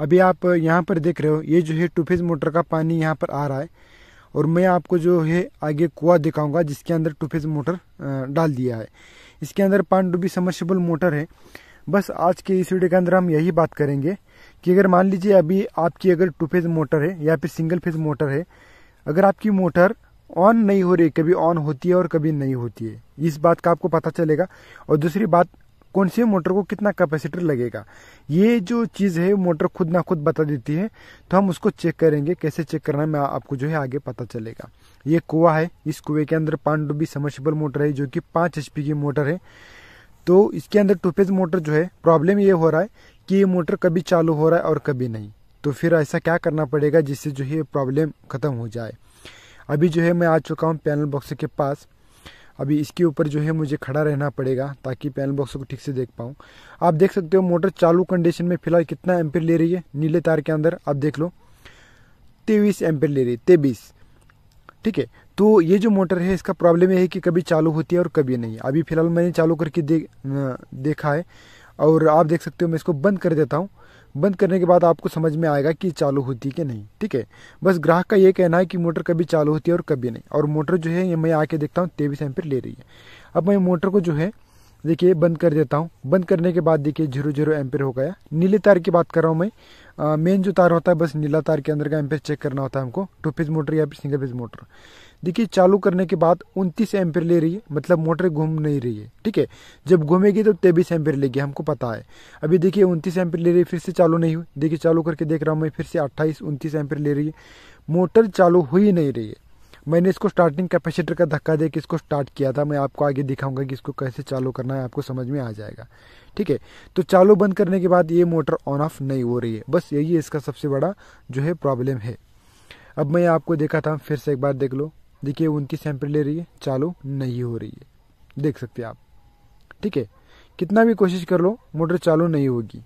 अभी आप यहाँ पर देख रहे हो ये जो है टू फेज मोटर का पानी यहाँ पर आ रहा है और मैं आपको जो है आगे कुआ दिखाऊंगा जिसके अंदर टू फेज मोटर डाल दिया है इसके अंदर पानडुबी समर्सिबल मोटर है बस आज के इस वीडियो के अंदर हम यही बात करेंगे कि अगर मान लीजिए अभी आपकी अगर टू फेज मोटर है या फिर सिंगल फेज मोटर है अगर आपकी मोटर ऑन नहीं हो रही कभी ऑन होती है और कभी नहीं होती है इस बात का आपको पता चलेगा और दूसरी बात कौन सी मोटर को कितना कैपेसिटर लगेगा ये जो चीज़ है मोटर खुद ना खुद बता देती है तो हम उसको चेक करेंगे कैसे चेक करना है मैं आपको जो है आगे पता चलेगा ये कुआ है इस कुएं के अंदर पांडुबी समर्सिबल मोटर है जो कि पाँच एच की मोटर है तो इसके अंदर टूपेज मोटर जो है प्रॉब्लम ये हो रहा है कि ये मोटर कभी चालू हो रहा है और कभी नहीं तो फिर ऐसा क्या करना पड़ेगा जिससे जो है प्रॉब्लम ख़त्म हो जाए अभी जो है मैं आ चुका हूँ पैनल बॉक्स के पास अभी इसके ऊपर जो है मुझे खड़ा रहना पड़ेगा ताकि पैनल बॉक्स को ठीक से देख पाऊँ आप देख सकते हो मोटर चालू कंडीशन में फिलहाल कितना एम्पियर ले रही है नीले तार के अंदर आप देख लो तेईस एम्पियर ले रही है तेईस ठीक है तो ये जो मोटर है इसका प्रॉब्लम यह है कि कभी चालू होती है और कभी नहीं अभी फिलहाल मैंने चालू करके दे, देखा है और आप देख सकते हो मैं इसको बंद कर देता हूँ बंद करने के बाद आपको समझ में आएगा कि चालू होती है कि नहीं ठीक है बस ग्राहक का ये कहना है कि मोटर कभी चालू होती है और कभी नहीं और मोटर जो है ये मैं आके देखता हूँ तेवीस एम ले रही है अब मैं मोटर को जो है देखिए बंद कर देता हूँ बंद करने के बाद देखिए जीरो जीरो एम्पियर हो गया नीले तार की बात कर रहा हूँ मैं मेन जो तार होता है बस नीला तार के अंदर का एम्पियर चेक करना होता है हमको टू फेज मोटर या फिर सिंगल फेज मोटर देखिए चालू करने के बाद 29 एम्पियर ले रही है मतलब मोटर घूम नहीं रही है ठीक है जब घूमेगी तो तेईस एम्पियर लेगी हमको पता है अभी देखिए उनतीस एम्पियर ले रही है फिर से चालू नहीं हुई देखिए चालू करके देख रहा हूँ मैं फिर से अट्ठाईस उनतीस एम्पियर ले रही है मोटर चालू हो ही नहीं रही है मैंने इसको स्टार्टिंग कैपेसिटर का धक्का दे इसको स्टार्ट किया था मैं आपको आगे दिखाऊंगा कि इसको कैसे चालू करना है आपको समझ में आ जाएगा ठीक है तो चालू बंद करने के बाद ये मोटर ऑन ऑफ नहीं हो रही है बस यही इसका सबसे बड़ा जो है प्रॉब्लम है अब मैं आपको देखा था फिर से एक बार देख लो देखिए उनकी सैंपल ले रही है चालू नहीं हो रही है देख सकते हैं आप ठीक है कितना भी कोशिश कर लो मोटर चालू नहीं होगी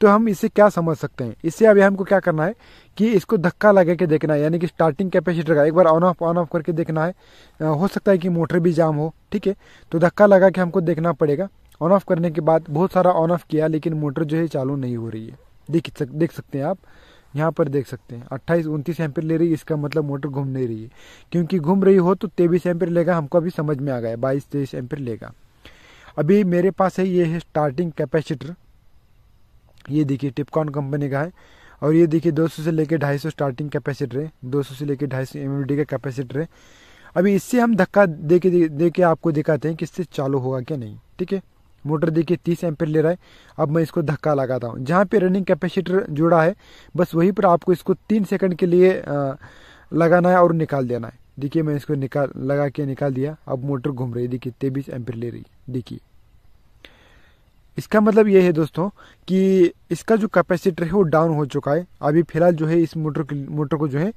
तो हम इसे क्या समझ सकते हैं इससे अभी हमको क्या करना है कि इसको धक्का लगा के देखना है यानी कि स्टार्टिंग कैपेसिटर का एक बार ऑन ऑफ ऑन ऑफ करके देखना है हो सकता है कि मोटर भी जाम हो ठीक है तो धक्का लगा के हमको देखना पड़ेगा ऑन ऑफ करने के बाद बहुत सारा ऑन ऑफ किया लेकिन मोटर जो है चालू नहीं हो रही है देख सक देख सकते हैं आप यहाँ पर देख सकते हैं अट्ठाईस उनतीस एम्पियर ले रही है इसका मतलब मोटर घूम नहीं रही है क्योंकि घूम रही हो तो तेईस एम्पियर लेगा हमको अभी समझ में आ गया बाईस तेईस एम्पियर लेगा अभी मेरे पास है ये है स्टार्टिंग कैपेसिटर ये देखिए टिपकॉन कंपनी का है और ये देखिए दो से लेकर ढाई स्टार्टिंग कैपेसिटर है दो से लेकर ढाई सौ का कैपेसिटर है अभी इससे हम धक्का दे के दे के आपको दिखाते हैं कि इससे चालू होगा क्या नहीं ठीक है मोटर देखिए तीस एम्पेयर ले रहा है अब मैं इसको धक्का लगाता हूँ जहाँ पे रनिंग कैपेसिटर जुड़ा है बस वहीं पर आपको इसको तीन सेकंड के लिए लगाना है और निकाल देना है देखिए मैं इसको निकाल लगा के निकाल दिया अब मोटर घूम रही है देखिए तेईस एम्पेयर ले रही है देखिए इसका मतलब ये है दोस्तों कि इसका जो कैपेसिटर है वो डाउन हो चुका है अभी फिलहाल जो है इस मोटर मोटर को जो है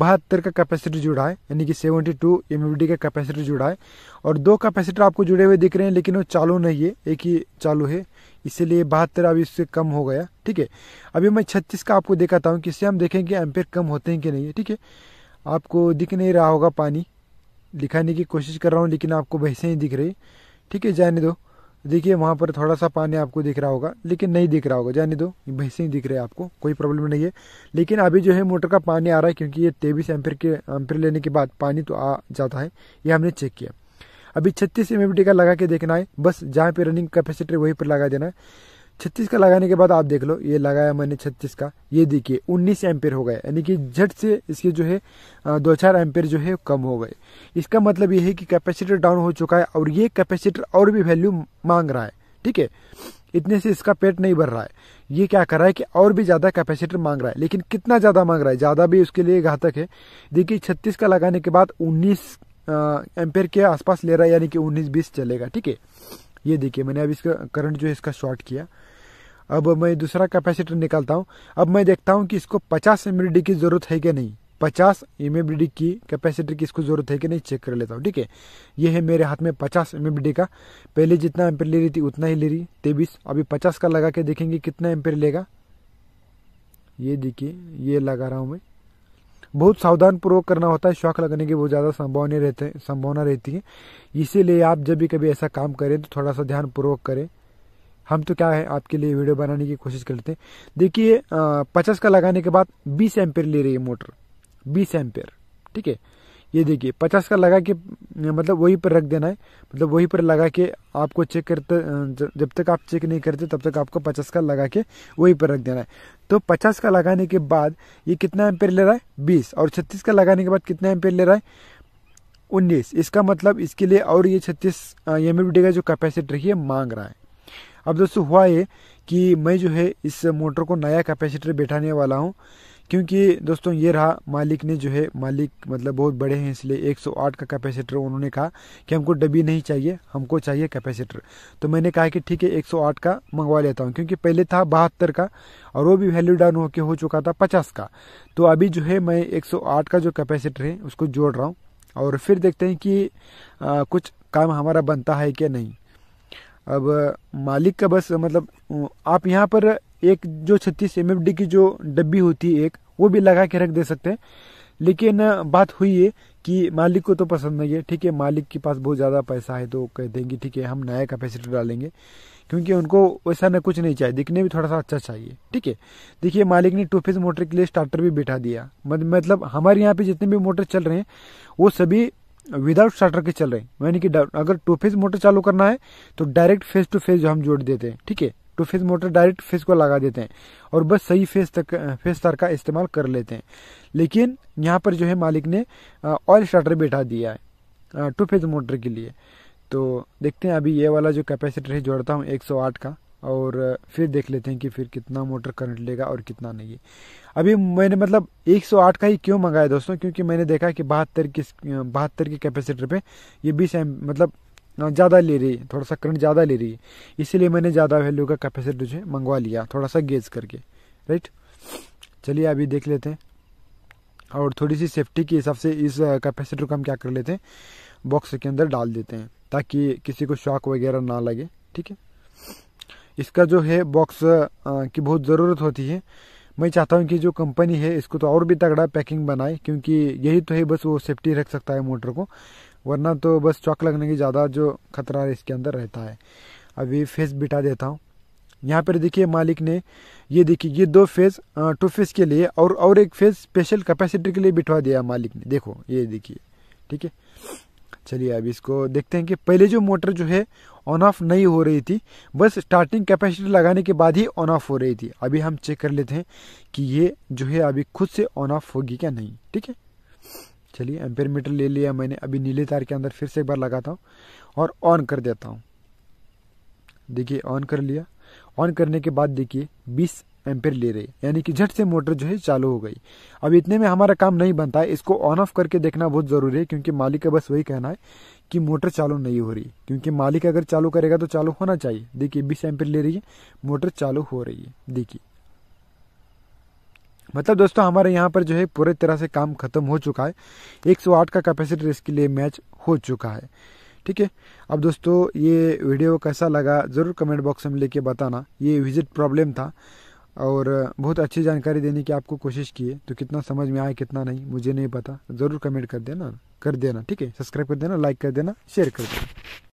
बहत्तर का कैपेसिटर जुड़ा है यानी कि 72 टू का कैपेसिटर जुड़ा है और दो कैपेसिटर आपको जुड़े हुए दिख रहे हैं लेकिन वो चालू नहीं है एक ही चालू है इसीलिए बहत्तर अभी इससे कम हो गया ठीक है अभी मैं छत्तीस का आपको दिखाता हूँ कि इससे हम देखेंगे एम्पेयर कम होते हैं कि नहीं ठीक है आपको दिख नहीं रहा होगा पानी दिखाने की कोशिश कर रहा हूँ लेकिन आपको वैसे ही दिख रही ठीक है जाने दो देखिए वहाँ पर थोड़ा सा पानी आपको दिख रहा होगा लेकिन नहीं दिख रहा होगा जाने दो भैंसे ही दिख रहे हैं आपको कोई प्रॉब्लम नहीं है लेकिन अभी जो है मोटर का पानी आ रहा है क्योंकि ये तेईस एम्पियर के एम्पियर लेने के बाद पानी तो आ जाता है ये हमने चेक किया अभी छत्तीस एम का लगा के देखना है बस जहाँ पे रनिंग कैपेसिटी वहीं पर लगा देना है छत्तीस का लगाने के बाद आप देख लो ये लगाया मैंने छत्तीस का ये देखिए उन्नीस एम्पेयर हो गए यानी कि झट से इसके जो है दो चार एम्पेयर जो है कम हो गए इसका मतलब ये है कि कैपेसिटर डाउन हो चुका है और ये कैपेसिटर और भी वैल्यू मांग रहा है ठीक है इतने से इसका पेट नहीं भर रहा है ये क्या कर रहा है कि और भी ज़्यादा कैपेसिटर मांग रहा है लेकिन कितना ज़्यादा मांग रहा है ज़्यादा भी उसके लिए घातक है देखिए छत्तीस का लगाने के बाद उन्नीस एम्पेयर के आसपास ले रहा है यानी कि उन्नीस बीस चलेगा ठीक है ये देखिए मैंने अब इसका करंट जो है इसका शॉर्ट किया अब मैं दूसरा कैपेसिटर निकालता हूँ अब मैं देखता हूँ कि इसको पचास एम की ज़रूरत है कि नहीं पचास एम की कैपेसिटर की इसको ज़रूरत है कि नहीं चेक कर लेता हूँ ठीक है ये है मेरे हाथ में पचास एम का पहले जितना एम्पेयर ले रही थी उतना ही ले रही तेबीस अभी पचास का लगा के देखेंगे कितना एम्पेयर लेगा ये देखिए ये लगा रहा हूँ मैं बहुत सावधान पूर्वक करना होता है शौक लगाने की बहुत ज़्यादा संभावना रहते संभावना रहती है इसीलिए आप जब भी कभी ऐसा काम करें तो थोड़ा सा ध्यान पूर्वक करें हम तो क्या है आपके लिए वीडियो बनाने की कोशिश करते हैं देखिए पचास का लगाने के बाद बीस एम्पेयर ले रही है मोटर बीस एम्पेयर ठीक है ये देखिए पचास का लगा के मतलब वहीं पर रख देना है मतलब वहीं पर लगा के आपको चेक करते जब तक आप चेक नहीं करते तब तक आपको पचास का लगा के वहीं पर रख देना है तो पचास का लगाने के बाद ये कितना एम्पेयर ले रहा है बीस और छत्तीस का लगाने के बाद कितना एम्पेयर ले रहा है उन्नीस इसका मतलब इसके लिए और ये छत्तीस एम डी का जो कैपेसिटी रही है मांग रहा है अब दोस्तों हुआ ये कि मैं जो है इस मोटर को नया कैपेसिटर बैठाने वाला हूँ क्योंकि दोस्तों ये रहा मालिक ने जो है मालिक मतलब बहुत बड़े हैं इसलिए 108 का कैपेसिटर उन्होंने कहा कि हमको डब्बी नहीं चाहिए हमको चाहिए कैपेसिटर तो मैंने कहा कि ठीक है 108 का मंगवा लेता हूँ क्योंकि पहले था बहत्तर का और वो भी वैल्यू डाउन होकर हो चुका था पचास का तो अभी जो है मैं एक का जो कैपेसिटर है उसको जोड़ रहा हूँ और फिर देखते हैं कि आ, कुछ काम हमारा बनता है कि नहीं अब मालिक का बस मतलब आप यहाँ पर एक जो छत्तीस एम की जो डब्बी होती है एक वो भी लगा के रख दे सकते हैं लेकिन बात हुई है कि मालिक को तो पसंद नहीं है ठीक है मालिक के पास बहुत ज़्यादा पैसा है तो कह देंगे ठीक है हम नया कैपेसिटी डालेंगे क्योंकि उनको वैसा ना कुछ नहीं चाहिए दिखने भी थोड़ा सा अच्छा चाहिए ठीक है देखिए मालिक ने टू फेस मोटर के लिए स्टार्टर भी बिठा दिया मतलब हमारे यहाँ पे जितने भी मोटर चल रहे हैं वो सभी विदाउट स्टार्टर के चल रहे हैं यानी कि अगर टू फेज मोटर चालू करना है तो डायरेक्ट फेज टू फेज हम जोड़ देते हैं ठीक है two phase motor direct phase को लगा देते हैं और बस सही फेज तक फेज तार का इस्तेमाल कर लेते हैं लेकिन यहाँ पर जो है मालिक ने ऑयल स्टार्टर बैठा दिया है टू फेज मोटर के लिए तो देखते हैं अभी ये वाला जो कैपेसिटर है जोड़ता हूँ एक का और फिर देख लेते हैं कि फिर कितना मोटर करंट लेगा और कितना नहीं है अभी मैंने मतलब 108 का ही क्यों मंगाया दोस्तों क्योंकि मैंने देखा कि बहत्तर की बहत्तर के कैपेसिटर पे ये 20 एम मतलब ज़्यादा ले रही है थोड़ा सा करंट ज़्यादा ले रही है इसीलिए मैंने ज़्यादा वैल्यू का कैपेसिटर जो है मंगवा लिया थोड़ा सा गेज करके राइट चलिए अभी देख लेते हैं और थोड़ी सी सेफ्टी के हिसाब से इस कैपेसिटर को हम क्या कर लेते हैं बॉक्स के अंदर डाल देते हैं ताकि किसी को शॉक वगैरह ना लगे ठीक है इसका जो है बॉक्स की बहुत ज़रूरत होती है मैं चाहता हूँ कि जो कंपनी है इसको तो और भी तगड़ा पैकिंग बनाए क्योंकि यही तो है बस वो सेफ्टी रख सकता है मोटर को वरना तो बस चौक लगने की ज़्यादा जो खतरा इसके अंदर रहता है अभी फेस बिठा देता हूँ यहाँ पर देखिए मालिक ने ये देखिए ये दो फेज टू फेज के लिए और और एक फेज स्पेशल कैपेसिटी के लिए बिठवा दिया मालिक ने देखो ये देखिए ठीक है चलिए अब इसको देखते हैं कि पहले जो मोटर जो है ऑन ऑफ नहीं हो रही थी बस स्टार्टिंग कैपेसिटी लगाने के बाद ही ऑन ऑफ हो रही थी अभी हम चेक कर लेते हैं कि ये जो है अभी खुद से ऑन ऑफ होगी क्या नहीं ठीक है चलिए एम्पेयर मीटर ले लिया मैंने अभी नीले तार के अंदर फिर से एक बार लगाता हूँ और ऑन कर देता हूँ देखिए ऑन कर लिया ऑन करने के बाद देखिए बीस एम्पेयर ले रहे यानी कि झट से मोटर जो है चालू हो गई अब इतने में हमारा काम नहीं बनता है इसको ऑन ऑफ करके देखना बहुत जरूरी है क्योंकि मालिक का बस वही कहना है कि मोटर चालू नहीं हो रही क्योंकि मालिक अगर चालू करेगा तो चालू होना चाहिए देखिए बीस एम्पेयर ले रही है मोटर चालू हो रही है देखिए मतलब दोस्तों हमारे यहाँ पर जो है पूरे तरह से काम खत्म हो चुका है 108 का कैपेसिटर इसके लिए मैच हो चुका है ठीक है अब दोस्तों ये वीडियो कैसा लगा ज़रूर कमेंट बॉक्स में लेके बताना ये विजिट प्रॉब्लम था और बहुत अच्छी जानकारी देने की आपको कोशिश की है तो कितना समझ में आया कितना नहीं मुझे नहीं पता ज़रूर कमेंट कर देना कर देना ठीक है सब्सक्राइब कर देना लाइक कर देना शेयर कर देना